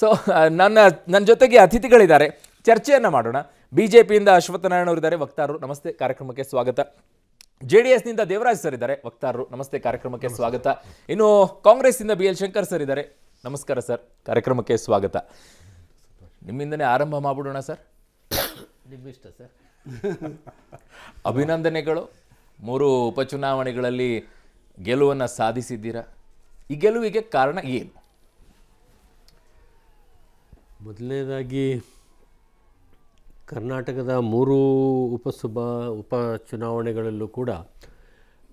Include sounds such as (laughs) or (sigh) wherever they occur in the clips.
so (laughs) ನನ್ನ ನನ್ನ ಜೊತೆಗೆ ಅತಿಥಿಗಳಿದ್ದಾರೆ ಚರ್ಚೆಯನ್ನು ಮಾಡೋಣ ಬಿ ಜೆ ಪಿಯಿಂದ ಅವರು ಇದ್ದಾರೆ ವಕ್ತಾರರು ನಮಸ್ತೆ ಕಾರ್ಯಕ್ರಮಕ್ಕೆ ಸ್ವಾಗತ ಜೆ ಡಿ ಎಸ್ನಿಂದ ದೇವರಾಜ್ ಸರ್ ಇದ್ದಾರೆ ವಕ್ತಾರರು ನಮಸ್ತೆ ಕಾರ್ಯಕ್ರಮಕ್ಕೆ ಸ್ವಾಗತ ಇನ್ನು ಕಾಂಗ್ರೆಸ್ನಿಂದ ಬಿ ಎಲ್ ಶಂಕರ್ ಸರ್ ಇದ್ದಾರೆ ನಮಸ್ಕಾರ ಸರ್ ಕಾರ್ಯಕ್ರಮಕ್ಕೆ ಸ್ವಾಗತ ನಿಮ್ಮಿಂದನೇ ಆರಂಭ ಮಾಡಿಬಿಡೋಣ ಸರ್ ನಿಮ್ಮಿಷ್ಟ ಸರ್ (laughs) ಅಭಿನಂದನೆಗಳು ಮೂರು ಉಪಚುನಾವಣೆಗಳಲ್ಲಿ ಗೆಲುವನ್ನು ಸಾಧಿಸಿದ್ದೀರಾ ಈ ಗೆಲುವಿಗೆ ಕಾರಣ ಏನು ಮೊದಲನೇದಾಗಿ ಕರ್ನಾಟಕದ ಮೂರು ಉಪಸಭಾ ಉಪ ಚುನಾವಣೆಗಳಲ್ಲೂ ಕೂಡ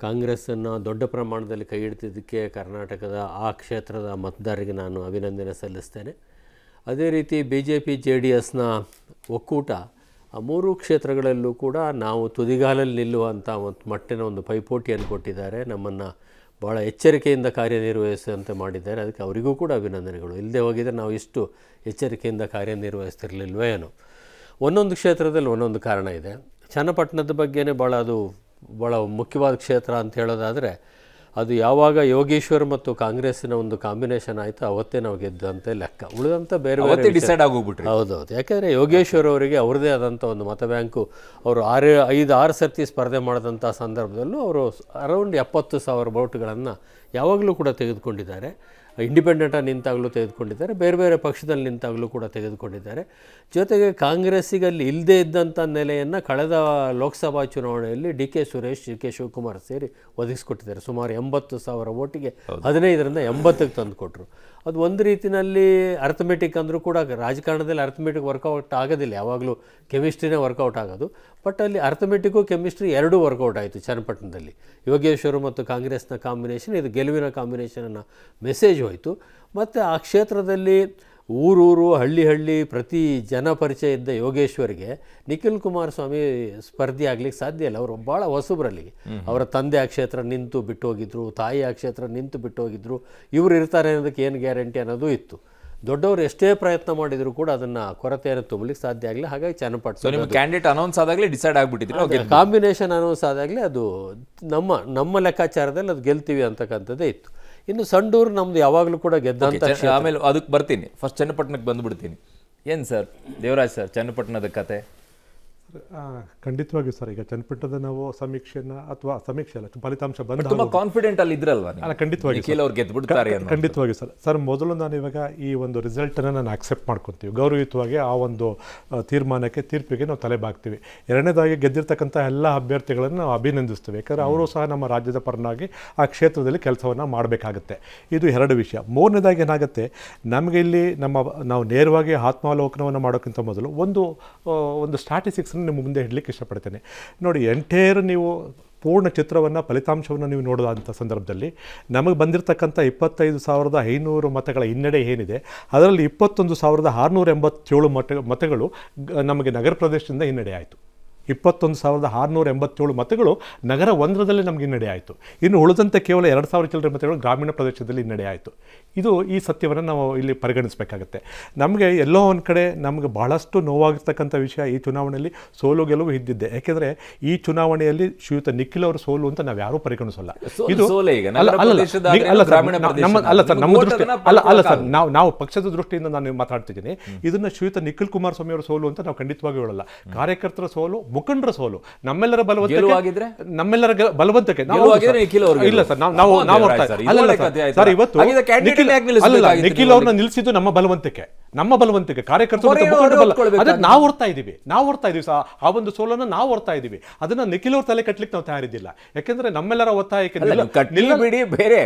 ಕಾಂಗ್ರೆಸ್ಸನ್ನು ದೊಡ್ಡ ಪ್ರಮಾಣದಲ್ಲಿ ಕೈ ಹಿಡ್ತಿದ್ದಕ್ಕೆ ಕರ್ನಾಟಕದ ಆ ಕ್ಷೇತ್ರದ ಮತದಾರರಿಗೆ ನಾನು ಅಭಿನಂದನೆ ಸಲ್ಲಿಸ್ತೇನೆ ಅದೇ ರೀತಿ B J P J D ಎಸ್ನ ಒಕ್ಕೂಟ ಆ ಮೂರು ಕ್ಷೇತ್ರಗಳಲ್ಲೂ ಕೂಡ ನಾವು ತುದಿಗಾಲಲ್ಲಿ ನಿಲ್ಲುವಂಥ ಒಂದು ಮಟ್ಟಿನ ಒಂದು ಪೈಪೋಟಿಯನ್ನು ಕೊಟ್ಟಿದ್ದಾರೆ ನಮ್ಮನ್ನು ಭಾಳ ಎಚ್ಚರಿಕೆಯಿಂದ ಕಾರ್ಯನಿರ್ವಹಿಸುವಂತೆ ಮಾಡಿದ್ದಾರೆ ಅದಕ್ಕೆ ಅವರಿಗೂ ಕೂಡ ಅಭಿನಂದನೆಗಳು ಇಲ್ಲದೆ ಹೋಗಿದರೆ ನಾವು ಇಷ್ಟು ಎಚ್ಚರಿಕೆಯಿಂದ ಕಾರ್ಯನಿರ್ವಹಿಸ್ತಿರಲಿಲ್ವೇ ಏನೋ ಒಂದೊಂದು ಕ್ಷೇತ್ರದಲ್ಲಿ ಒಂದೊಂದು ಕಾರಣ ಇದೆ ಚನ್ನಪಟ್ಟಣದ ಬಗ್ಗೆನೇ ಭಾಳ ಅದು ಭಾಳ ಮುಖ್ಯವಾದ ಕ್ಷೇತ್ರ ಅಂತ ಹೇಳೋದಾದರೆ ಅದು ಯಾವಾಗ ಯೋಗೇಶ್ವರ್ ಮತ್ತು ಕಾಂಗ್ರೆಸ್ಸಿನ ಒಂದು ಕಾಂಬಿನೇಷನ್ ಆಯಿತು ಅವತ್ತೇ ನಾವು ಗೆದ್ದಂತೆ ಲೆಕ್ಕ ಉಳಿದಂಥ ಬೇರೆ ಬೇರೆ ಡಿಸೈಡ್ ಆಗೋಗ್ಬಿಟ್ರೆ ಹೌದೌದು ಯಾಕೆಂದರೆ ಯೋಗೇಶ್ವರ್ ಅವರಿಗೆ ಅವ್ರದ್ದೇ ಆದಂಥ ಒಂದು ಮತ ಬ್ಯಾಂಕು ಅವರು ಆರು ಐದು ಆರು ಸರ್ತಿ ಸ್ಪರ್ಧೆ ಮಾಡಿದಂಥ ಸಂದರ್ಭದಲ್ಲೂ ಅವರು ಅರೌಂಡ್ ಎಪ್ಪತ್ತು ಸಾವಿರ ಬೋಟ್ಗಳನ್ನು ಯಾವಾಗಲೂ ಕೂಡ ತೆಗೆದುಕೊಂಡಿದ್ದಾರೆ ಇಂಡಿಪೆಂಡೆಂಟಾಗಿ ನಿಂತಾಗಲೂ ತೆಗೆದುಕೊಂಡಿದ್ದಾರೆ ಬೇರೆ ಬೇರೆ ಪಕ್ಷದಲ್ಲಿ ನಿಂತಾಗಲೂ ಕೂಡ ತೆಗೆದುಕೊಂಡಿದ್ದಾರೆ ಜೊತೆಗೆ ಕಾಂಗ್ರೆಸ್ಸಿಗಲ್ಲಿ ಇಲ್ಲದೇ ಇದ್ದಂಥ ನೆಲೆಯನ್ನು ಕಳೆದ ಲೋಕಸಭಾ ಚುನಾವಣೆಯಲ್ಲಿ D K Suresh ji K Shivakumar ಸೇರಿ ಒದಗಿಸ್ಕೊಟ್ಟಿದ್ದಾರೆ ಸುಮಾರು ಎಂಬತ್ತು ಸಾವಿರ ಓಟಿಗೆ ಹದಿನೈದರಿಂದ ಎಂಬತ್ತಕ್ಕೆ ತಂದುಕೊಟ್ರು ಅದು ಒಂದು ರೀತಿಯಲ್ಲಿ ಅರ್ಥಮೆಟಿಕ್ ಅಂದರೂ ಕೂಡ ರಾಜಕಾರಣದಲ್ಲಿ ಅರ್ಥಮೆಟಿಕ್ ವರ್ಕೌಟ್ ಆಗೋದಿಲ್ಲ ಯಾವಾಗಲೂ ಕೆಮಿಸ್ಟ್ರಿನೇ ವರ್ಕೌಟ್ ಆಗೋದು ಬಟ್ ಅಲ್ಲಿ ಅರ್ಥಮೆಟಿಕ್ಕು ಕೆಮಿಸ್ಟ್ರಿ ಎರಡೂ ವರ್ಕೌಟ್ ಆಯಿತು ಚನ್ನಪಟ್ಟಣದಲ್ಲಿ ಯೋಗೇಶ್ವರು ಮತ್ತು ಕಾಂಗ್ರೆಸ್ನ ಕಾಂಬಿನೇಷನ್ ಇದು ಗೆಲುವಿನ ಕಾಂಬಿನೇಷನ್ನ ಮೆಸೇಜ್ ಹೋಯಿತು ಮತ್ತು ಆ ಕ್ಷೇತ್ರದಲ್ಲಿ ಊರೂರು ಹಳ್ಳಿ ಹಳ್ಳಿ ಪ್ರತಿ ಜನಪರಿಚಯ ಇದ್ದ ಯೋಗೇಶ್ವರಿಗೆ ನಿಖಿಲ್ ಕುಮಾರಸ್ವಾಮಿ ಸ್ಪರ್ಧಿ ಆಗ್ಲಿಕ್ಕೆ ಸಾಧ್ಯ ಇಲ್ಲ ಅವರು ಭಾಳ ಹೊಸಬ್ರಲ್ಲಿ ಅವರ ತಂದೆ ಆ ಕ್ಷೇತ್ರ ನಿಂತು ಬಿಟ್ಟು ಹೋಗಿದ್ರು ತಾಯಿ ಆ ಕ್ಷೇತ್ರ ನಿಂತು ಬಿಟ್ಟು ಹೋಗಿದ್ರು ಇವರು ಇರ್ತಾರೆ ಅನ್ನೋದಕ್ಕೆ ಏನು ಗ್ಯಾರಂಟಿ ಅನ್ನೋದು ಇತ್ತು ದೊಡ್ಡವರು ಎಷ್ಟೇ ಪ್ರಯತ್ನ ಮಾಡಿದ್ರು ಕೂಡ ಅದನ್ನ ಕೊರತೆಯನ್ನು ತುಂಬಲಿಕ್ಕೆ ಸಾಧ್ಯ ಆಗಲಿ ಹಾಗಾಗಿ ನಿಮ್ಮ ಕ್ಯಾಂಡಿಡೇಟ್ ಅನೌನ್ಸ್ ಆದಾಗಲೇ ಡಿಸೈಡ್ ಆಗಿಬಿಟ್ಟಿದ್ರು ಕಾಂಬಿನೇಷನ್ ಅನೌನ್ಸ್ ಆದಾಗಲೇ ಅದು ನಮ್ಮ ನಮ್ಮ ಲೆಕ್ಕಾಚಾರದಲ್ಲಿ ಅದು ಗೆಲ್ತೀವಿ ಅಂತಕ್ಕಂಥದ್ದೇ ಇತ್ತು ಇನ್ನು ಸಂಡೂರು ನಮ್ದು ಯಾವಾಗಲೂ ಕೂಡ ಗೆದ್ದಂತ ಆಮೇಲೆ ಅದಕ್ಕೆ ಬರ್ತೀನಿ ಫಸ್ಟ್ ಚನ್ನಪಟ್ಟಣಕ್ಕೆ ಬಂದ್ಬಿಡ್ತೀನಿ ಏನು ಸರ್ ದೇವರಾಜ್ ಸರ್ ಚನ್ನಪಟ್ಟಣದ ಕತೆ ಖಂಡಿತವಾಗಿ ಸರ್ ಈಗ ಚನ್ನಪಟ್ಟಣದ ನಾವು ಸಮೀಕ್ಷೆನ ಅಥವಾ ಸಮೀಕ್ಷೆ ಅಲ್ಲ ಫಲಿತಾಂಶ ಬಂದ ತುಂಬಾ ಕಾನ್ಫಿಡೆಂಟ್ ಅಲ್ಲಿ ಇದ್ರಲ್ವಾ ಖಂಡಿತವಾಗಿ ಖಂಡಿತವಾಗಿ ಸರ್ ಸರ್ ಮೊದಲು ನಾನು ಇವಾಗ ಈ ಒಂದು ರಿಸಲ್ಟ್ ಅನ್ನ ನಾನು ಅಕ್ಸೆಪ್ಟ್ ಮಾಡ್ಕೊತೀವಿ ಗೌರವಯುತವಾಗಿ ಆ ಒಂದು ತೀರ್ಮಾನಕ್ಕೆ ತೀರ್ಪಿಗೆ ನಾವು ತಲೆ ಬಾಕ್ತೀವಿ ಎರಡನೇದಾಗಿ ಗೆದ್ದಿರ್ತಕ್ಕಂಥ ಎಲ್ಲ ಅಭ್ಯರ್ಥಿಗಳನ್ನು ನಾವು ಅಭಿನಂದಿಸ್ತೀವಿ ಯಾಕಂದ್ರೆ ಅವರು ಸಹ ನಮ್ಮ ರಾಜ್ಯದ ಪರನಾಗಿ ಆ ಕ್ಷೇತ್ರದಲ್ಲಿ ಕೆಲಸವನ್ನು ಮಾಡಬೇಕಾಗುತ್ತೆ ಇದು ಎರಡು ವಿಷಯ ಮೂರನೇದಾಗಿ ಏನಾಗುತ್ತೆ ನಮಗೆ ಇಲ್ಲಿ ನಮ್ಮ ನಾವು ನೇರವಾಗಿ ಆತ್ಮಾವಲೋಕನವನ್ನು ಮಾಡೋಕ್ಕಿಂತ ಮೊದಲು ಒಂದು ಒಂದು ಸ್ಟಾಟಿಸ್ಟಿಕ್ಸ್ ನಿಮ್ಮ ಮುಂದೆ ಹಿಡಲಿಕ್ಕೆ ಇಷ್ಟಪಡ್ತೇನೆ ನೋಡಿ ಎಂಟೇರ್ ನೀವು ಪೂರ್ಣ ಚಿತ್ರವನ್ನು ಫಲಿತಾಂಶವನ್ನು ನೀವು ನೋಡಿದಂಥ ಸಂದರ್ಭದಲ್ಲಿ ನಮಗೆ ಬಂದಿರತಕ್ಕಂಥ ಇಪ್ಪತ್ತೈದು ಸಾವಿರದ ಐನೂರು ಮತಗಳ ಹಿನ್ನಡೆ ಏನಿದೆ ಅದರಲ್ಲಿ ಇಪ್ಪತ್ತೊಂದು ಸಾವಿರದ ಆರುನೂರ ಎಂಬತ್ತೇಳು ಮತ ಮತಗಳು ನಮಗೆ ನಗರ ಪ್ರದೇಶದಿಂದ ಹಿನ್ನಡೆ ಆಯಿತು ಇಪ್ಪತ್ತೊಂದು ಸಾವಿರದ ಆರುನೂರ ಎಂಬತ್ತೇಳು ಮತಗಳು ನಗರ ಒಂದರದಲ್ಲಿ ನಮಗೆ ಹಿನ್ನಡೆ ಆಯಿತು ಇನ್ನು ಉಳಿದಂತೆ ಕೇವಲ ಎರಡು ಸಾವಿರ ಚಿಲ್ಲರೆ ಮತಗಳು ಗ್ರಾಮೀಣ ಪ್ರದೇಶದಲ್ಲಿ ಹಿನ್ನಡೆ ಆಯಿತು ಇದು ಈ ಸತ್ಯವನ್ನು ನಾವು ಇಲ್ಲಿ ಪರಿಗಣಿಸಬೇಕಾಗತ್ತೆ ನಮಗೆ ಎಲ್ಲೋ ಒಂದು ಕಡೆ ನಮಗೆ ಬಹಳಷ್ಟು ನೋವಾಗಿರ್ತಕ್ಕಂಥ ವಿಷಯ ಈ ಚುನಾವಣೆಯಲ್ಲಿ ಸೋಲು ಗೆಲುವು ಇದ್ದಿದ್ದೆ ಯಾಕೆಂದರೆ ಈ ಚುನಾವಣೆಯಲ್ಲಿ ಶ್ರೀಯುತ ನಿಖಿಲ್ ಅವರು ಸೋಲು ಅಂತ ನಾವು ಯಾರೂ ಪರಿಗಣಿಸೋಲ್ಲ ಇದು ಅಲ್ಲ ನಮ್ಮ ಅಲ್ಲ ಸರ್ ನಮ್ಮ ದೃಷ್ಟಿ ಅಲ್ಲ ಅಲ್ಲ ಸರ್ ನಾವು ನಾವು ಪಕ್ಷದ ದೃಷ್ಟಿಯಿಂದ ನಾನು ಮಾತಾಡ್ತಿದ್ದೀನಿ ಇದನ್ನು ಶ್ರೀಯುತ ನಿಖಿಲ್ ಕುಮಾರಸ್ವಾಮಿ ಅವರ ಸೋಲು ಅಂತ ನಾವು ಖಂಡಿತವಾಗಿ ಹೇಳಲ್ಲ ಕಾರ್ಯಕರ್ತರ ಸೋಲು ಮುಖಂಡರ ಸೋಲು ನಮ್ಮೆಲ್ಲರ ಬಲವಂತಕ್ಕೆ ನಮ್ಮೆಲ್ಲರ ಬಲವಂತಕ್ಕೆ ಇಲ್ಲ ಸರ್ ನಾವು ನಾವು ಸರ್ ಇವತ್ತು ನಿಖಿಲ್ ಅವ್ರನ್ನ ನಿಲ್ಲಿಸಿದ್ದು ನಮ್ಮ ಬಲವಂತಕ್ಕೆ ನಮ್ಮ ಬಲವಂತಿಕೆ ಕಾರ್ಯಕರ್ತರು ಅದಕ್ಕೆ ನಾವು ಓರ್ತಾ ಇದೀವಿ ನಾವು ಹೊರತಾ ಇದೀವಿ ಆ ಒಂದು ಸೋಲನ್ನ ನಾವು ಹೊರ್ತಾ ಇದೀವಿ ಅದನ್ನ ನಿಖಿಲ್ ಅವ್ರ ತಲೆ ಕಟ್ಲಿಕ್ಕೆ ನಾವು ತಯಾರಿದ್ದಿಲ್ಲ ಯಾಕಂದ್ರೆ ನಮ್ಮೆಲ್ಲರ ಒತ್ತಾಯಕ್ಕೆ ಬಿಡಿ ಬೇರೆ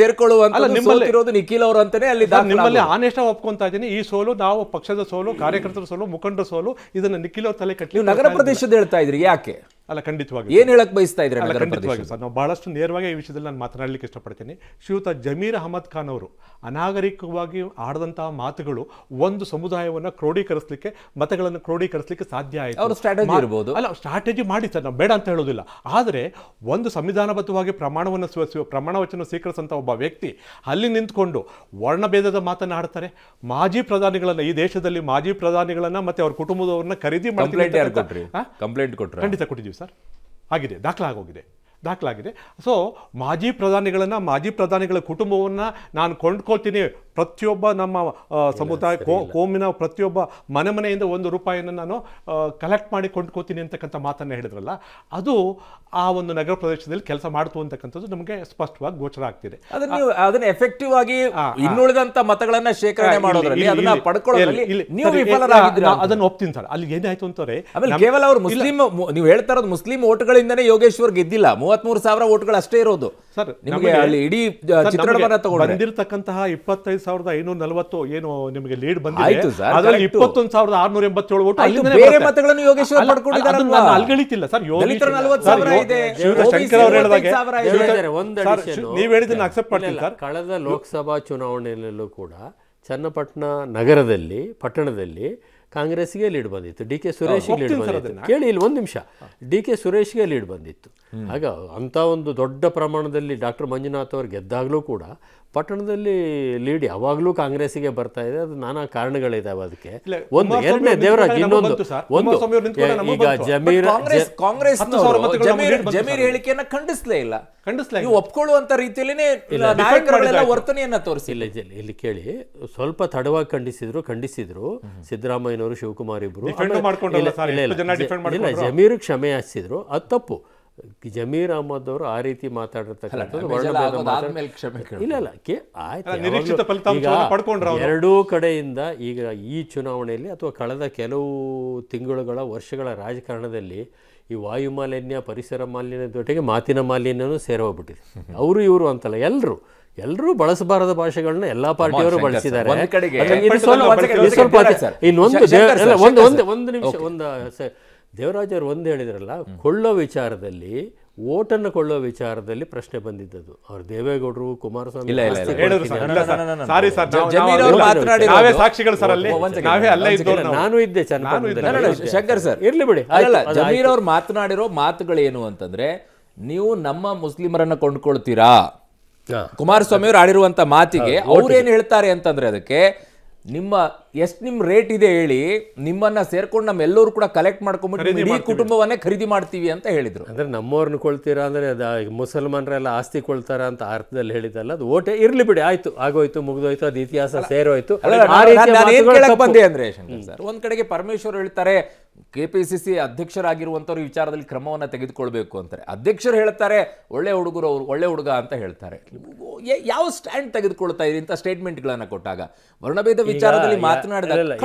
ಸೇರ್ಕೊಳ್ಳುವಂತ ನಿಖಿಲ್ ಅವರು ಅಂತಾನೆ ಅಲ್ಲಿ ನಿಮ್ಮಲ್ಲಿ ಆನೆಷ್ಟ ಒಪ್ಕೊಂತ ಇದ್ದೀನಿ ಈ ಸೋಲು ನಾವು ಪಕ್ಷದ ಸೋಲು ಕಾರ್ಯಕರ್ತರ ಸೋಲು ಮುಖಂಡರ ಸೋಲು ಇದನ್ನ ನಿಖಿಲ್ ಅವ್ರ ತಲೆ ಕಟ್ಲಿ ನಗರ ಪ್ರದೇಶದ ಹೇಳ್ತಾ ಇದ್ರಿ ಯಾಕೆ ಅಲ್ಲ ಖಂಡಿತವಾಗಿ ಏನು ಹೇಳಕ್ ಬಯಸ್ತಾ ಇದ್ರೆ ಖಂಡಿತವಾಗಿ ಸರ್ ನಾವು ಬಹಳಷ್ಟು ನೇರವಾಗಿ ಈ ವಿಷಯದಲ್ಲಿ ನಾನು ಮಾತನಾಡಲಿಕ್ಕೆ ಇಷ್ಟಪಡ್ತೇನೆ ಶ್ರೀಯುತ ಜಮೀರ್ ಅಹಮದ್ ಖಾನ್ ಅವರು ಅನಾಗರಿಕವಾಗಿ ಆಡದಂತಹ ಮಾತುಗಳು ಒಂದು ಸಮುದಾಯವನ್ನು ಕ್ರೋಢೀಕರಿಸಲಿಕ್ಕೆ ಮತಗಳನ್ನು ಕ್ರೋಢೀಕರಿಸಲಿಕ್ಕೆ ಸಾಧ್ಯ ಆಯಿತು ಅವರು ಸ್ಟ್ರಾಟಜಿ ಇರ್ಬೋದು ಅಲ್ಲ ಸ್ಟ್ರಾಟಜಿ ಮಾಡಿ ಸರ್ ನಾವು ಬೇಡ ಅಂತ ಹೇಳೋದಿಲ್ಲ ಆದರೆ ಒಂದು ಸಂವಿಧಾನಬದ್ಧವಾಗಿ ಪ್ರಮಾಣವನ್ನು ಸ್ವ ಪ್ರಮಾಣ ವಚನ ಒಬ್ಬ ವ್ಯಕ್ತಿ ಅಲ್ಲಿ ನಿಂತ್ಕೊಂಡು ವರ್ಣಭೇದದ ಮಾತನ್ನು ಆಡ್ತಾರೆ ಮಾಜಿ ಪ್ರಧಾನಿಗಳನ್ನು ಈ ದೇಶದಲ್ಲಿ ಮಾಜಿ ಪ್ರಧಾನಿಗಳನ್ನು ಮತ್ತೆ ಅವ್ರ ಕುಟುಂಬದವರನ್ನ ಖರೀದಿ ಮಾಡಿ ಕಂಪ್ಲೇಂಟ್ ಕೊಟ್ಟರು ಖಂಡಿತ ಕೊಟ್ಟಿದ್ದೀವಿ ಸರ್ ಆಗಿದೆ ದಾಖಲಾಗೋಗಿದೆ ದಾಖಲಾಗಿದೆ ಸೊ ಮಾಜಿ ಪ್ರಧಾನಿಗಳನ್ನು ಮಾಜಿ ಪ್ರಧಾನಿಗಳ ಕುಟುಂಬವನ್ನು ನಾನು ಕೊಂಡ್ಕೊಳ್ತೀನಿ ಪ್ರತಿಯೊಬ್ಬ ನಮ್ಮ ಸಮುದಾಯ ಕೋ ಕೋಮಿನ ಪ್ರತಿಯೊಬ್ಬ ಮನೆ ಮನೆಯಿಂದ ಒಂದು ರೂಪಾಯಿಯನ್ನು ನಾನು ಕಲೆಕ್ಟ್ ಮಾಡಿ ಕೊಂಡ್ಕೊತೀನಿ ಅಂತಕ್ಕಂಥ ಮಾತನ್ನು ಹೇಳಿದ್ರಲ್ಲ ಅದು ಆ ಒಂದು ನಗರ ಪ್ರದೇಶದಲ್ಲಿ ಕೆಲಸ ಮಾಡ್ತು ಅಂತಕ್ಕಂಥದ್ದು ನಮಗೆ ಸ್ಪಷ್ಟವಾಗಿ ಗೋಚರ ಆಗ್ತಿದೆ ನೀವು ಅದನ್ನ ಎಫೆಕ್ಟಿವ್ ಆಗಿ ಇನ್ನುಳಿದಂತ ಮತಗಳನ್ನ ಶೇಖರಣೆ ಮಾಡೋದ್ರಲ್ಲಿ ಅದನ್ನ ಅದನ್ನ ಒಪ್ತೀನಿ ಸರ್ ಅಲ್ಲಿ ಏನಾಯ್ತು ಅಂತಾರೆ ಕೇವಲ ಅವರು ಮುಸ್ಲಿಂ ನೀವು ಹೇಳ್ತಾ ಇರೋದು ಮುಸ್ಲಿಂ ಓಟ್ಗಳಿಂದನೇ ಯೋಗೇಶ್ವರ್ ಗೆದ್ದಿಲ್ಲ ಮೂವತ್ಮೂರು ಸಾವಿರ ಓಟ್ಗಳು ಅಷ್ಟೇ ಇರೋದು ಸರ್ ನಿಮಗೆ ಅಲ್ಲಿ ಇಡೀ ಚಿತ್ರಣವನ್ನ ತಗೊಂಡು ಬಂದಿರತಕ್ಕಂತಹ ಇಪ್ಪತ್ತೈದು ಸಾವಿರದ ಐನೂರ ನಲವತ್ತು ಏನು ನಿಮಗೆ ಲೀಡ್ ಬಂದಿದೆ ಅದರಲ್ಲಿ ಇಪ್ಪತ್ತೊಂದು ಸಾವಿರದ ಆರ್ನೂರ ಎಂಬತ್ತೇಳು ಓಟ್ ಬೇರೆ ಮತಗಳನ್ನು ಯೋಗೇಶ್ವರ್ ಪಡ್ಕೊಂಡಿದ್ದಾರೆ ನಾನು ಅಲ್ಗಳಿತಿಲ್ಲ ಸರ್ ದಲಿತರ ನಲವತ್ತು ಸಾವಿರ ಇದೆ ಅವರು ಹೇಳಿದಾಗೆ ನೀವು ಅಕ್ಸೆಪ್ಟ್ ಮಾಡ್ತೀನಿ ಸರ್ ಕಳೆದ ಲೋಕಸಭಾ ಚುನಾವಣೆಯಲ್ಲೂ ಕೂಡ ಚನ್ನಪಟ್ಟಣ ನಗರದಲ್ಲಿ ಪಟ್ಟಣದಲ್ಲಿ ಕಾಂಗ್ರೆಸ್ಗೆ ಲೀಡ್ ಬಂದಿತ್ತು ಡಿ ಕೆ ಸುರೇಶ್ಗೆ ಲೀಡ್ ಬಂದಿತ್ತು ಕೇಳಿ ಇಲ್ಲಿ ಒಂದು ನಿಮಿಷ ಡಿ ಕೆ ಸುರೇಶ್ಗೆ ಲೀಡ್ ಬಂದಿತ್ತು ಆಗ ಅಂತ ಒಂದು ದೊಡ್ಡ ಪ್ರಮಾಣದಲ್ಲಿ ಡಾಕ್ಟರ್ ಮಂಜುನಾಥ್ ಅವರು ಗೆದ್ದಾಗಲೂ ಕೂಡ ಪಟ್ಟಣದಲ್ಲಿ ಲೀಡ್ ಯಾವಾಗಲೂ ಕಾಂಗ್ರೆಸ್ಗೆ ಬರ್ತಾ ಇದೆ ಅದು ನಾನಾ ಕಾರಣಗಳಿದಾವೆ ಅದಕ್ಕೆ ಒಂದು ಎರಡನೇ ದೇವರಾಜ್ ಇನ್ನೊಂದು ಈಗ ಜಮೀರ್ ಕಾಂಗ್ರೆಸ್ ಜಮೀರ್ ಹೇಳಿಕೆಯನ್ನ ಖಂಡಿಸ್ಲೇ ಇಲ್ಲ ಖಂಡಿಸ್ಲೇ ನೀವು ಒಪ್ಕೊಳ್ಳುವಂತ ರೀತಿಯಲ್ಲಿನೇ ವರ್ತನೆಯನ್ನ ತೋರಿಸಿಲ್ಲ ಇಲ್ಲಿ ಕೇಳಿ ಸ್ವಲ್ಪ ತಡವಾಗಿ ಖಂಡಿಸಿದ್ರು ಖಂಡಿಸಿದ್ರು ಸಿದ್ದರಾಮಯ್ಯನವರು ಶಿವಕುಮಾರ್ ಇಬ್ರು ಇಲ್ಲ ಜಮೀರ್ ಕ್ಷಮೆ ಯಾಚಿಸಿದ್ರು ಅದು ತಪ್ಪು ಜಮೀರ್ ಅಹಮದ್ ಅವರು ಆ ರೀತಿ ಮಾತಾಡಿರ್ತಕ್ಕಂಥದ್ದು ಇಲ್ಲ ಎರಡೂ ಕಡೆಯಿಂದ ಈಗ ಈ ಚುನಾವಣೆಯಲ್ಲಿ ಅಥವಾ ಕಳೆದ ಕೆಲವು ತಿಂಗಳುಗಳ ವರ್ಷಗಳ ರಾಜಕಾರಣದಲ್ಲಿ ಈ ವಾಯು ಮಾಲಿನ್ಯ ಪರಿಸರ ಮಾಲಿನ್ಯದ ಜೊತೆಗೆ ಮಾತಿನ ಮಾಲಿನ್ಯನೂ ಸೇರೋಗ್ಬಿಟ್ಟಿದೆ ಅವರು ಇವರು ಅಂತಲ್ಲ ಎಲ್ಲರೂ ಎಲ್ಲರೂ ಬಳಸಬಾರದ ಭಾಷೆಗಳನ್ನ ಎಲ್ಲಾ ಪಾರ್ಟಿಯವರು ಬಳಸಿದ್ದಾರೆ ಇನ್ನೊಂದು ಒಂದು ನಿಮಿಷ ಒಂದು ದೇವರಾಜರು ಒಂದು ಹೇಳಿದ್ರಲ್ಲ ಕೊಳ್ಳೋ ವಿಚಾರದಲ್ಲಿ ಓಟನ್ನು ಕೊಳ್ಳೋ ವಿಚಾರದಲ್ಲಿ ಪ್ರಶ್ನೆ ಬಂದಿದ್ದದು ಅವ್ರು ದೇವೇಗೌಡರು ಕುಮಾರಸ್ವಾಮಿ ನಾನು ಇದ್ದೆ ಶಂಕರ್ ಸರ್ ಇರ್ಲಿ ಬಿಡಿ ಜಮೀರ್ ಅವ್ರು ಮಾತನಾಡಿರೋ ಮಾತುಗಳೇನು ಅಂತಂದ್ರೆ ನೀವು ನಮ್ಮ ಮುಸ್ಲಿಮರನ್ನ ಕೊಂಡ್ಕೊಳ್ತೀರಾ ಕುಮಾರಸ್ವಾಮಿ ಅವರು ಆಡಿರುವಂತ ಮಾತಿಗೆ ಅವ್ರು ಏನ್ ಹೇಳ್ತಾರೆ ಅಂತಂದ್ರೆ ಅದಕ್ಕೆ ನಿಮ್ಮ ಎಷ್ಟು ನಿಮ್ಮ ರೇಟ್ ಇದೆ ಹೇಳಿ ನಿಮ್ಮನ್ನ ಸೇರ್ಕೊಂಡು ನಮ್ಮ ಎಲ್ಲರೂ ಕೂಡ ಕಲೆಕ್ಟ್ ಮಾಡ್ಕೊಂಡ್ಬಿಟ್ಟು ಇಡೀ ಕುಟುಂಬವನ್ನೇ ಖರೀದಿ ಮಾಡ್ತೀವಿ ಅಂತ ಹೇಳಿದ್ರು ಅಂದ್ರೆ ನಮ್ಮವ್ರನ್ನ ಕೊಳ್ತೀರಾ ಅಂದ್ರೆ ಮುಸಲ್ಮಾನರೆಲ್ಲ ಆಸ್ತಿ ಕೊಳ್ತಾರ ಅಂತ ಅರ್ಥದಲ್ಲಿ ಹೇಳಿದಲ್ಲ ಅದು ಓಟೆ ಇರ್ಲಿ ಬಿಡಿ ಆಯ್ತು ಆಗೋಯ್ತು ಮುಗಿದೋಯ್ತು ಅದು ಇತಿಹಾಸ ಸೇರೋಯ್ತು ಬಂದೆ ಅಂದ್ರೆ ಸರ್ ಒಂದ್ ಕಡೆಗೆ ಪರಮೇಶ್ವರ್ ಹೇಳ್ತಾರೆ ಕೆ ಪಿ ಸಿ ಸಿ ವಿಚಾರದಲ್ಲಿ ಕ್ರಮವನ್ನ ತೆಗೆದುಕೊಳ್ಬೇಕು ಅಂತಾರೆ ಅಧ್ಯಕ್ಷರು ಹೇಳ್ತಾರೆ ಒಳ್ಳೆ ಹುಡುಗರು ಅವರು ಒಳ್ಳೆ ಹುಡುಗ ಅಂತ ಹೇಳ್ತಾರೆ ಯಾವ ಸ್ಟ್ಯಾಂಡ್ ತೆಗೆದುಕೊಳ್ತಾ ಇರಿ ಸ್ಟೇಟ್ಮೆಂಟ್ ಗಳನ್ನ ಕೊಟ್ಟಾಗ ವರ್ಣಭೇದ ವಿಚಾರದಲ್ಲಿ ಮಾತನಾಡಿದ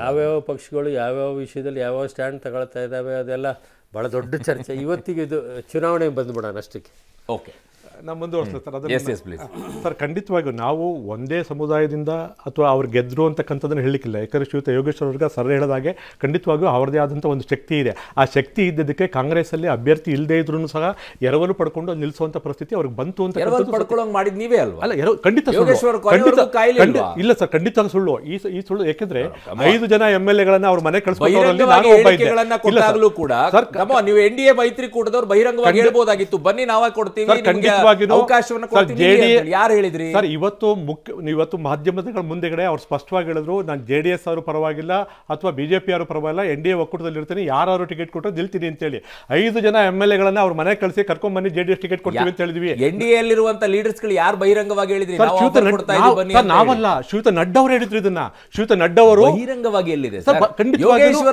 ಯಾವ್ಯಾವ ಪಕ್ಷಗಳು ಯಾವ್ಯಾವ ವಿಷಯದಲ್ಲಿ ಯಾವ್ಯಾವ ಸ್ಟ್ಯಾಂಡ್ ತಗೊಳ್ತಾ ಇದ್ದಾವೆ ಅದೆಲ್ಲ ಬಹಳ ದೊಡ್ಡ ಚರ್ಚೆ ಇವತ್ತಿಗೆ ಇದು ಚುನಾವಣೆ ಬಂದ್ಬಿಡೋಣ ಅಷ್ಟಕ್ಕೆ ಓಕೆ ನಾವು ಮುಂದುವರಿಸ್ತಾರೆ ಸರ್ ಖಂಡಿತವಾಗಿಯೂ ನಾವು ಒಂದೇ ಸಮುದಾಯದಿಂದ ಅಥವಾ ಅವ್ರು ಗೆದ್ರು ಅಂತಕ್ಕಂಥದ್ದನ್ನು ಹೇಳಲಿಕ್ಕಿಲ್ಲ ಯಾಕಂದರೆ ಶ್ರೀಯುತ ಯೋಗೇಶ್ವರ ಅವ್ರಿಗೆ ಸರ್ ಹೇಳಿದಾಗೆ ಖಂಡಿತವಾಗಿಯೂ ಅವರದೇ ಆದಂಥ ಒಂದು ಶಕ್ತಿ ಇದೆ ಆ ಶಕ್ತಿ ಇದ್ದದಕ್ಕೆ ಕಾಂಗ್ರೆಸ್ಸಲ್ಲಿ ಅಭ್ಯರ್ಥಿ ಇಲ್ಲದೇ ಇದ್ರೂ ಸಹ ಎರವಲು ಪಡ್ಕೊಂಡು ನಿಲ್ಲಿಸುವಂಥ ಪರಿಸ್ಥಿತಿ ಅವ್ರಿಗೆ ಬಂತು ಅಂತ ಮಾಡಿದ ನೀವೇ ಅಲ್ವಾ ಅಲ್ಲ ಖಂಡಿತ ಇಲ್ಲ ಸರ್ ಖಂಡಿತ ಸುಳ್ಳು ಈ ಈ ಸುಳ್ಳು ಯಾಕೆಂದ್ರೆ oh, ಐದು ಜನ ಎಮ್ ಎಲ್ ಎಗಳನ್ನ ಅವ್ರ ಮನೆ ಕಳಿಸ್ಕೊಳ್ಳೋದ್ರಲ್ಲಿ ಕೂಡ ನೀವು ಎನ್ ಡಿ ಎ ಮೈತ್ರಿಕೂಟದವ್ರು ಬಹಿರಂಗವಾಗಿ ಹೇಳ್ಬೋದಾಗಿತ್ತು ಬನ್ನಿ ನಾವೇ ಕೊಡ್ತೀವಿ ಅವಕಾಶವನ್ನು ಯಾರು ಹೇಳಿದ್ರಿ ಸರ್ ಇವತ್ತು ಮುಖ್ಯ ಇವತ್ತು ಮಾಧ್ಯಮಗಳ ಮುಂದೆಗಡೆ ಅವ್ರು ಸ್ಪಷ್ಟವಾಗಿ ಹೇಳಿದ್ರು ನಾನು ಜೆ ಡಿ ಎಸ್ ಅವರು ಪರವಾಗಿಲ್ಲ ಅಥವಾ ಬಿಜೆಪಿ ಅವರು ಪರವಾಗಿಲ್ಲ ಎನ್ ಡಿ ಎ ಒಕ್ಕೂಟದಲ್ಲಿ ಇರ್ತೀನಿ ಯಾರು ಟಿಕೆಟ್ ಕೊಟ್ಟು ನಿಲ್ತೀನಿ ಹೇಳಿ ಐದು ಜನ ಎಮ್ ಎಲ್ ಎಗಳನ್ನ ಅವ್ರ ಮನೆ ಕಳಿಸಿ ಕರ್ಕೊಂಡ್ ಬನ್ನಿ ಜೆ ಡಿ ಎಸ್ ಟಿಕೆಟ್ ಕೊಡ್ತೀವಿ ಅಂತ ಹೇಳಿದ್ವಿ ಎನ್ ಡಿ ಎಲ್ಲಿರುವಂತ ಲೀಡರ್ಸ್ ಗಳು ಯಾರು ಬಹಿರಂಗವಾಗಿ ಹೇಳಿದ್ರಿ ನಾವಲ್ಲ ಶ್ಯೂತ ನಡ್ಡ ಅವರು ಹೇಳಿದ್ರು ಇದನ್ನ ಶ್ಯೂತ ನಡ್ಡ ಅವರು ಬಹಿರಂಗವಾಗಿ ಎಲ್ಲಿದೆ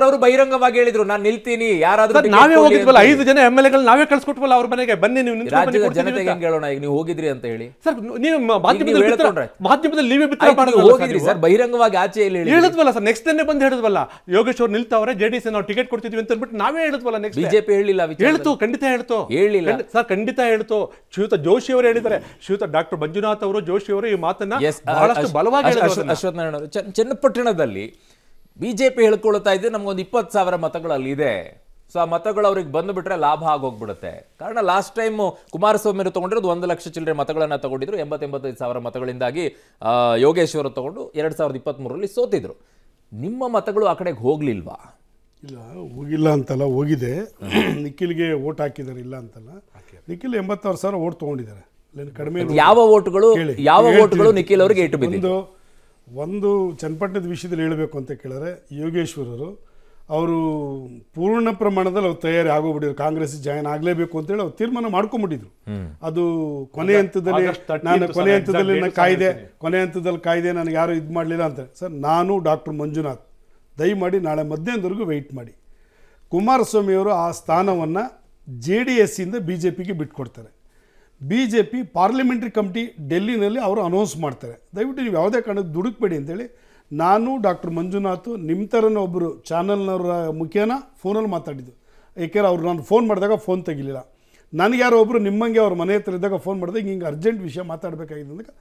ಅವರು ಬಹಿರಂಗವಾಗಿ ಹೇಳಿದ್ರು ನಾನು ನಿಲ್ತೀನಿ ಯಾರಾದ್ರೂ ನಾವೇ ಹೋಗಿದ್ವಲ್ಲ ಐದು ಜನ ಎಮ್ ಎಲ್ ಎಗಳು ನಾವೇ ಕಳ್ಸಿಕೊಟ್ವಲ್ಲ ಅವ್ರ ಮನೆಗೆ ಬನ್ನಿ ನೀವು ಹೆಂಗ್ ಕೇಳೋಣ ಈಗ ನೀವು ಹೋಗಿದ್ರಿ ಅಂತ ಹೇಳಿ ಸರ್ ನೀವು ಮಾಧ್ಯಮದಲ್ಲಿ ಮಾಧ್ಯಮದಲ್ಲಿ ನೀವೇ ಬಿತ್ತರ ಹೋಗಿದ್ರಿ ಸರ್ ಬಹಿರಂಗವಾಗಿ ಆಚೆ ಹೇಳಿದ್ವಲ್ಲ ಸರ್ ನೆಕ್ಸ್ಟ್ ಡೇನೇ ಬಂದು ಹೇಳಿದ್ವಲ್ಲ ಯೋಗೇಶ್ ಅವ್ರು ನಿಲ್ತಾವ್ರೆ ಜೆಡಿಎಸ್ ನಾವು ಟಿಕೆಟ್ ಕೊಡ್ತಿದ್ವಿ ಅಂತ ಅಂದ್ಬಿಟ್ಟು ನಾವೇ ಹೇಳಿದ್ವಲ್ಲ ನೆಕ್ಸ್ಟ್ ಬಿಜೆಪಿ ಹೇಳಿಲ್ಲ ಹೇಳ್ತು ಖಂಡಿತ ಹೇಳ್ತು ಹೇಳಿಲ್ಲ ಸರ್ ಖಂಡಿತ ಹೇಳ್ತು ಶ್ರೀಯುತ ಜೋಶಿ ಅವರು ಹೇಳಿದ್ದಾರೆ ಶ್ರೀಯುತ ಡಾಕ್ಟರ್ ಮಂಜುನಾಥ್ ಅವರು ಜೋಶಿ ಅವರು ಈ ಮಾತನ್ನ ಬಹಳಷ್ಟು ಬಲವಾಗಿ ಅಶ್ವತ್ ನಾರಾಯಣ ಚನ್ನಪಟ್ಟಣದಲ್ಲಿ ಬಿಜೆಪಿ ಹೇಳ್ಕೊಳ್ತಾ ಇದೆ ನಮ್ಗೊಂದು ಇಪ್ಪತ್ತು ಸಾವಿರ ಮತಗಳಲ್ಲಿ ಇದೆ ಸೊ ಆ ಮತಗಳು ಅವ್ರಿಗೆ ಬಂದುಬಿಟ್ರೆ ಲಾಭ ಆಗೋಗ್ಬಿಡುತ್ತೆ ಕಾರಣ ಲಾಸ್ಟ್ ಟೈಮ್ ಕುಮಾರಸ್ವಾಮಿ ಅವರು ತಗೊಂಡಿರೋದು ಒಂದು ಲಕ್ಷ ಚಿಲ್ಲರೆ ಮತಗಳನ್ನು ತಗೊಂಡಿದ್ರು ಎಂಬತ್ತೆಂಬತ್ತೈದು ಸಾವಿರ ಮತಗಳಿಂದಾಗಿ ಯೋಗೇಶ್ವರ ತಗೊಂಡು ಎರಡು ಸಾವಿರದ ಇಪ್ಪತ್ತ್ಮೂರರಲ್ಲಿ ಸೋತಿದ್ರು ನಿಮ್ಮ ಮತಗಳು ಆ ಕಡೆಗೆ ಹೋಗ್ಲಿಲ್ವಾ ಇಲ್ಲ ಹೋಗಿಲ್ಲ ಅಂತಲ್ಲ ಹೋಗಿದೆ ನಿಖಿಲ್ಗೆ ಓಟ್ ಹಾಕಿದ್ದಾರೆ ಇಲ್ಲ ಅಂತಲ್ಲ ನಿಖಿಲ್ ಎಂಬತ್ತಾರು ಸಾವಿರ ಓಟ್ ತೊಗೊಂಡಿದ್ದಾರೆ ಕಡಿಮೆ ಯಾವ ಓಟ್ಗಳು ಯಾವ ಓಟ್ಗಳು ನಿಖಿಲ್ ಅವರಿಗೆ ಇಟ್ಟು ಒಂದು ಒಂದು ಚನ್ನಪಟ್ಟಣದ ವಿಷಯದಲ್ಲಿ ಹೇಳಬೇಕು ಅಂತ ಕೇಳಿದ್ರೆ ಯೋಗೇಶ್ವರರು ಅವರು ಪೂರ್ಣ ಪ್ರಮಾಣದಲ್ಲಿ ಅವ್ರು ತಯಾರಿ ಆಗೋಗ್ಬಿಟ್ಟಿದ್ರು ಕಾಂಗ್ರೆಸ್ ಜಾಯ್ನ್ ಆಗಲೇಬೇಕು ಅಂತೇಳಿ ಅವ್ರು ತೀರ್ಮಾನ ಮಾಡ್ಕೊಂಡ್ಬಿಟ್ಟಿದ್ರು ಅದು ಕೊನೆ ಹಂತದಲ್ಲಿ ನಾನು ಕೊನೆ ಹಂತದಲ್ಲಿ ನನ್ನ ಕಾಯ್ದೆ ಕೊನೆ ಹಂತದಲ್ಲಿ ಕಾಯ್ದೆ ನನಗೆ ಯಾರು ಇದು ಮಾಡಲಿಲ್ಲ ಅಂತ ಸರ್ ನಾನು ಡಾಕ್ಟರ್ ಮಂಜುನಾಥ್ ದಯಮಾಡಿ ನಾಳೆ ಮಧ್ಯಾಹ್ನದವರೆಗೂ ವೆಯ್ಟ್ ಮಾಡಿ ಕುಮಾರಸ್ವಾಮಿಯವರು ಆ ಸ್ಥಾನವನ್ನು ಜೆ ಡಿ ಇಂದ ಬಿ ಜೆ ಪಿಗೆ ಬಿಟ್ಕೊಡ್ತಾರೆ B J P parliamentary committee ಡೆಲ್ಲಿನಲ್ಲಿ ಅವರು ಅನೌನ್ಸ್ ಮಾಡ್ತಾರೆ ದಯವಿಟ್ಟು ನೀವು ಯಾವುದೇ ಕಾರಣಕ್ಕೆ ದುಡುಕ್ಬೇಡಿ ಅಂತೇಳಿ ನಾನು ಡಾಕ್ಟರ್ ಮಂಜುನಾಥ್ ನಿಮ್ಮ ಥರನೇ ಒಬ್ಬರು ಚಾನಲ್ನವರ ಮುಖೇನ ಫೋನಲ್ಲಿ ಮಾತಾಡಿದ್ದು ಏಕೆಂದರೆ ಅವ್ರು ನಾನು ಫೋನ್ ಮಾಡಿದಾಗ ಫೋನ್ ತೆಗಿಲಿಲ್ಲ ನನಗೆ ಯಾರೋ ಒಬ್ಬರು ನಿಮ್ಮಂಗೆ ಅವ್ರ ಮನೆ ಹತ್ರ ಇದ್ದಾಗ ಫೋನ್ ಮಾಡಿದಾಗ ಹಿಂಗೆ ಅರ್ಜೆಂಟ್ ವಿಷಯ ಮಾತಾಡಬೇಕಾಗಿದೆ ಅಂದಾಗ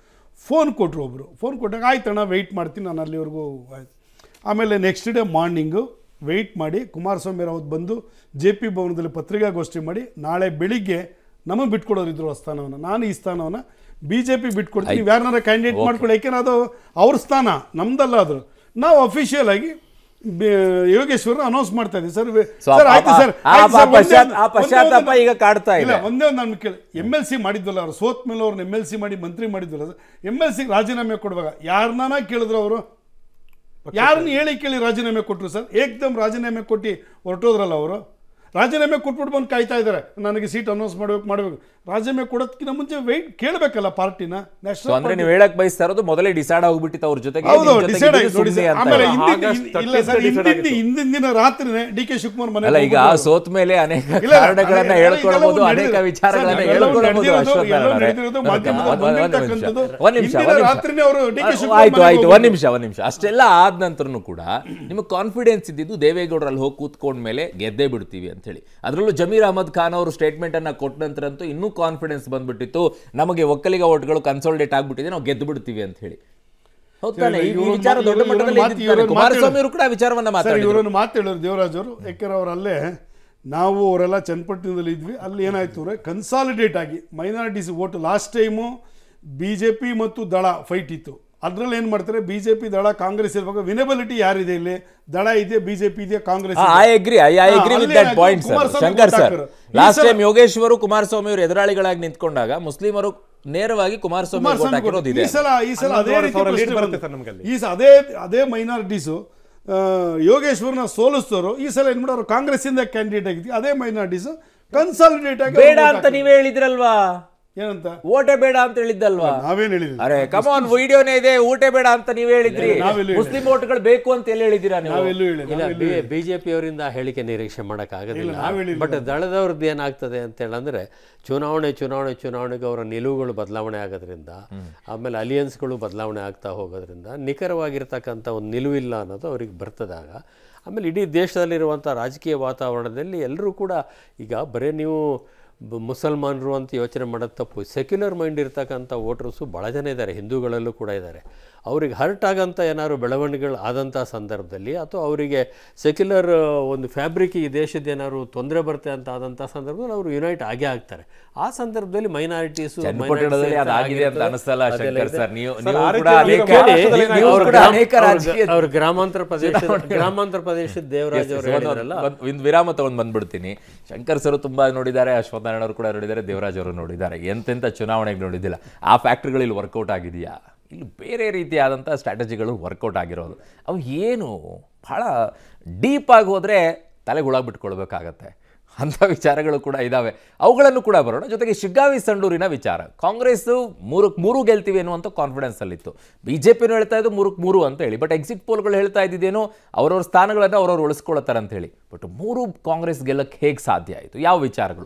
ಫೋನ್ ಕೊಟ್ಟರು ಒಬ್ಬರು ಫೋನ್ ಕೊಟ್ಟಾಗ ಆಯ್ತಣ್ಣ ವೆಯ್ಟ್ ಮಾಡ್ತೀನಿ ನಾನು ಅಲ್ಲಿವರೆಗೂ ಆಯ್ತು ಆಮೇಲೆ ನೆಕ್ಸ್ಟ್ ಡೇ ಮಾರ್ನಿಂಗು ವೆಯ್ಟ್ ಮಾಡಿ ಕುಮಾರಸ್ವಾಮಿ ರಾವತ್ ಬಂದು ಜೆ ಪಿ ಭವನದಲ್ಲಿ ಪತ್ರಿಕಾಗೋಷ್ಠಿ ಮಾಡಿ ನಾಳೆ ಬೆಳಿಗ್ಗೆ ನಮಗೆ ಇದ್ದರು ಆ ಸ್ಥಾನವನ್ನು ನಾನು ಈ ಸ್ಥಾನವನ್ನು ಬಿ ಜೆ ಪಿ ಬಿಟ್ಕೊಡ್ತೀವಿ ನೀವು ಯಾರನ್ನಾರ ಕ್ಯಾಂಡಿಡೇಟ್ ಮಾಡ್ಕೊಳ್ಳಿ ಯಾಕೆಂದ್ರೆ ಅದು ಅವ್ರ ಸ್ಥಾನ ನಮ್ದಲ್ಲ ಅದು ನಾವು ಅಫಿಷಿಯಲ್ ಆಗಿ ಯೋಗೇಶ್ವರ್ ಅನೌನ್ಸ್ ಮಾಡ್ತಾ ಇದ್ದೀವಿ ಸರ್ ಆಯ್ತು ಸರ್ ಈಗ ಕಾಡ್ತಾ ಇಲ್ಲ ಒಂದೇ ಒಂದು ನಾನು ಕೇಳಿ ಎಮ್ ಎಲ್ ಸಿ ಮಾಡಿದ್ವಲ್ಲ ಅವರು ಸೋತ್ ಮೇಲೆ ಅವ್ರನ್ನ ಎಮ್ ಎಲ್ ಸಿ ಮಾಡಿ ಮಂತ್ರಿ ಮಾಡಿದ್ವಲ್ಲ ಎಮ್ ಎಲ್ ಸಿ ರಾಜೀನಾಮೆ ಕೊಡುವಾಗ ಯಾರನ್ನ ಕೇಳಿದ್ರು ಅವರು ಯಾರನ್ನ ಹೇಳಿ ಕೇಳಿ ರಾಜೀನಾಮೆ ಕೊಟ್ಟರು ಸರ್ ಏಕ್ದಮ್ ರಾಜೀನಾಮೆ ಕೊಟ್ಟು ಹೊರಟೋದ್ರಲ್ಲ ಅವರು ರಾಜೀನಾಮೆ ಕೊಟ್ಬಿಟ್ಟು ಬಂದು ಕಾಯ್ತಾ ಇದ್ದಾರೆ ನನಗೆ ಸೀಟ್ ಅನೌನ್ಸ್ ಮಾಡಬೇಕು ಮಾಡಬೇಕು ರಾಜೀನಾಮೆ ಕೊಡೋದಕ್ಕಿಂತ ಮುಂಚೆ ವೆಯ್ಟ್ ಕೇಳಬೇಕಲ್ಲ ಪಾರ್ಟಿನ ನ್ಯಾಷನಲ್ ಅಂದ್ರೆ ನೀವು ಹೇಳಕ್ ಬಯಸ್ತಾ ಇರೋದು ಮೊದಲೇ ಡಿಸೈಡ್ ಆಗ್ಬಿಟ್ಟಿತ್ತು ಅವ್ರ ಜೊತೆಗೆ ಡಿಸೈಡ್ ಆಗಿ ಆಮೇಲೆ ಹಿಂದಿನ ಹಿಂದಿನ ದಿನ ರಾತ್ರಿನೇ ಡಿ ಕೆ ಶಿವಕುಮಾರ್ ಮನೆ ಅಲ್ಲ ಈಗ ಆ ಸೋತ್ ಮೇಲೆ ಅನೇಕ ಕಾರಣಗಳನ್ನ ಹೇಳ್ಕೊಳ್ಬಹುದು ಅನೇಕ ವಿಚಾರಗಳನ್ನ ಹೇಳ್ಕೊಳ್ಬಹುದು ಒಂದ್ ನಿಮಿಷ ಆಯ್ತು ಆಯ್ತು ಒಂದ್ ನಿಮಿಷ ಒಂದ್ ನಿಮಿಷ ಅಷ್ಟೆಲ್ಲ ಆದ ನಂತರನು ಕೂಡ ನಿಮಗೆ ಕಾನ್ಫಿಡೆನ್ಸ್ ಇದ್ದಿದ್ದು ದೇವೇಗೌಡರಲ್ಲಿ ಹೋಗಿ ಕೂತ್ಕೊಂಡ ಮೇಲೆ ಗೆದ್ದೇ ಬಿಡ್ತೀವಿ ಅಂತ ಅಂತೇಳಿ ಅದರಲ್ಲೂ ಜಮೀರ್ ಅಹಮದ್ ಖಾನ್ ಅವರು ಅನ್ನ ಕೊಟ್ಟ ನಂತರಂತೂ ಇನ್ನೂ ಕಾನ್ಫಿಡೆನ್ಸ್ ಬಂದ್ಬಿಟ್ಟಿತ್ತು ನಮಗೆ ಒಕ್ಕಲಿಗ ಓಟ್ಗಳು ಕನ್ಸಾಲಿಡೇಟ್ ಆಗಿಬಿಟ್ಟಿದೆ ನಾವು ಗೆದ್ದು ಬಿಡ್ತೀವಿ ಅಂತ ಹೇಳಿ ಹೇಳಿದ್ರು ದೇವರಾಜ್ ಅವರು ಅವ್ರ ಅವರಲ್ಲೇ ನಾವು ಅವರೆಲ್ಲ ಚನ್ನಪಟ್ಟಣದಲ್ಲಿ ಇದ್ವಿ ಅಲ್ಲಿ ಏನಾಯ್ತು ಅಂದರೆ ಕನ್ಸಾಲಿಡೇಟ್ ಆಗಿ minorities vote last time B J P ಮತ್ತು ದಳ ಫೈಟ್ ಇತ್ತು ಅದರಲ್ಲಿ ಏನು ಮಾಡ್ತಾರೆ ಬಿ ಜೆ ಪಿ ದಳ ಕಾಂಗ್ರೆಸ್ ಇರಬೇಕು ವಿನೆಬಿಲಿಟಿ ಯಾರಿದೆ ಇಲ್ಲಿ ದಳ ಇದೆ ಬಿ ಜೆ ಪಿ ಇದೆ Congress I agree I I agree with that point sir Shankar sir last time Yogeshwar Kumaraswamy ಅವರು ಎದುರಾಳಿಗಳಾಗಿ ನಿಂತ್ಕೊಂಡಾಗ ಮುಸ್ಲಿಮರು ನೇರವಾಗಿ ಕುಮಾರಸ್ವಾಮಿ ಈ ಸಲ ಈ ಸಲ ಅದೇ ರೀತಿ ಈ ಅದೇ ಅದೇ ಮೈನಾರಿಟೀಸು ಯೋಗೇಶ್ವರ್ನ ಸೋಲಿಸೋರು ಈ ಸಲ ಏನ್ ಮಾಡೋರು ಕಾಂಗ್ರೆಸ್ ಇಂದ ಕ್ಯಾಂಡಿಡೇಟ್ ಆಗಿದ್ವಿ ಅದೇ ಮೈನಾರಿಟೀಸ್ ಕನ್ಸಾಲಿಡೇಟ್ ಆಗಿ ಬೇಡ ಅಂತ ನೀವೇ ಹೇಳಿದ್ರಲ್ವಾ ಏನಂತ ಊಟ ಬೇಡ ಅಂತ ಹೇಳಿದ್ದಲ್ವಾ ಅರೆ ಕಮಾನ್ ವಿಡಿಯೋನೇ ಇದೆ ಊಟ ಬೇಡ ಅಂತ ನೀವು ಹೇಳಿದ್ರಿ ಮುಸ್ಲಿಂ ಓಟ್ಗಳು ಬೇಕು ಅಂತ ಎಲ್ಲಿ ಹೇಳಿದ್ದೀರಾ ನೀವು ಬಿಜೆಪಿ ಅವರಿಂದ ಹೇಳಿಕೆ ನಿರೀಕ್ಷೆ ಆಗದಿಲ್ಲ ಬಟ್ ದಳದವ್ರದ್ದು ಏನಾಗ್ತದೆ ಅಂತ ಹೇಳಂದ್ರೆ ಚುನಾವಣೆ ಚುನಾವಣೆ ಚುನಾವಣೆಗೆ ಅವರ ನಿಲುವುಗಳು ಬದಲಾವಣೆ ಆಗೋದ್ರಿಂದ ಆಮೇಲೆ ಅಲಿಯನ್ಸ್ಗಳು ಬದಲಾವಣೆ ಆಗ್ತಾ ಹೋಗೋದ್ರಿಂದ ನಿಖರವಾಗಿರ್ತಕ್ಕಂಥ ಒಂದು ನಿಲುವಿಲ್ಲ ಅನ್ನೋದು ಅವ್ರಿಗೆ ಬರ್ತದಾಗ ಆಮೇಲೆ ಇಡೀ ದೇಶದಲ್ಲಿರುವಂಥ ರಾಜಕೀಯ ವಾತಾವರಣದಲ್ಲಿ ಎಲ್ಲರೂ ಕೂಡ ಈಗ ಬರೀ ನೀವು ಮುಸಲ್ಮಾನರು ಅಂತ ಯೋಚನೆ ಮಾಡೋದು ತಪ್ಪು ಸೆಕ್ಯುಲರ್ ಮೈಂಡ್ ಇರ್ತಕ್ಕಂಥ ವೋಟರ್ಸು ಭಾಳ ಜನ ಇದ್ದಾರೆ ಹಿಂದೂಗಳಲ್ಲೂ ಕೂಡ ಇದ್ದಾರೆ ಅವ್ರಿಗೆ ಹರ್ಟ್ ಆಗಂಥ ಏನಾದ್ರು ಬೆಳವಣಿಗೆಗಳು ಆದಂಥ ಸಂದರ್ಭದಲ್ಲಿ ಅಥವಾ ಅವರಿಗೆ ಸೆಕ್ಯುಲರ್ ಒಂದು ಫ್ಯಾಬ್ರಿಕ್ ಈ ದೇಶದ ಏನಾದ್ರು ತೊಂದರೆ ಬರುತ್ತೆ ಅಂತ ಆದಂಥ ಸಂದರ್ಭದಲ್ಲಿ ಅವರು ಯುನೈಟ್ ಆಗೇ ಆಗ್ತಾರೆ ಆ ಸಂದರ್ಭದಲ್ಲಿ ಮೈನಾರಿಟೀಸು ಅವರು ಗ್ರಾಮಾಂತರ ಪ್ರದೇಶ (laughs) ಗ್ರಾಮಾಂತರ ಪ್ರದೇಶದ ದೇವರಾಜ್ ಅವರು ವಿರಾಮ ತಗೊಂಡು ಬಂದ್ಬಿಡ್ತೀನಿ ಶಂಕರ್ ಸರ್ ತುಂಬಾ ನೋಡಿದ್ದಾರೆ ಅಶ್ವಥ್ ನಾರಾಯಣ್ ಅವರು ಕೂಡ ನೋಡಿದ್ದಾರೆ ದೇವರಾಜ್ ಅವರು ನೋಡಿದ್ದಾರೆ ಎಂತೆಂಥ ಚುನಾವಣೆಗೆ ನೋಡಿದ್ದಿಲ್ಲ ಆ ಫ್ಯಾಕ್ಟ್ರಿಗಳಲ್ಲಿ ವರ್ಕೌಟ್ ಆಗಿದೆಯಾ ಇಲ್ಲಿ ಬೇರೆ ರೀತಿಯಾದಂಥ ಸ್ಟ್ರಾಟಜಿಗಳು ವರ್ಕೌಟ್ ಆಗಿರೋದು ಅವು ಏನು ಭಾಳ ಆಗಿ ಹೋದರೆ ತಲೆಗೆ ಬಿಟ್ಕೊಳ್ಬೇಕಾಗತ್ತೆ ಅಂಥ ವಿಚಾರಗಳು ಕೂಡ ಇದ್ದಾವೆ ಅವುಗಳನ್ನು ಕೂಡ ಬರೋಣ ಜೊತೆಗೆ ಶಿಗ್ಗಾವಿ ಸಂಡೂರಿನ ವಿಚಾರ ಕಾಂಗ್ರೆಸ್ಸು ಮೂರಕ್ಕೆ ಮೂರು ಗೆಲ್ತೀವಿ ಅನ್ನುವಂಥ ಕಾನ್ಫಿಡೆನ್ಸಲ್ಲಿತ್ತು ಬಿ ಜೆ ಪಿನೂ ಹೇಳ್ತಾ ಇದ್ದು ಮೂರಕ್ಕೆ ಮೂರು ಅಂತ ಹೇಳಿ ಬಟ್ ಎಕ್ಸಿಟ್ ಪೋಲ್ಗಳು ಹೇಳ್ತಾ ಇದ್ದಿದ್ದೇನು ಅವರವ್ರ ಸ್ಥಾನಗಳನ್ನು ಅವ್ರವ್ರು ಉಳಿಸ್ಕೊಳ್ತಾರೆ ಅಂತ ಹೇಳಿ ಬಟ್ ಮೂರು ಕಾಂಗ್ರೆಸ್ ಗೆಲ್ಲಕ್ಕೆ ಹೇಗೆ ಸಾಧ್ಯ ಆಯಿತು ಯಾವ ವಿಚಾರಗಳು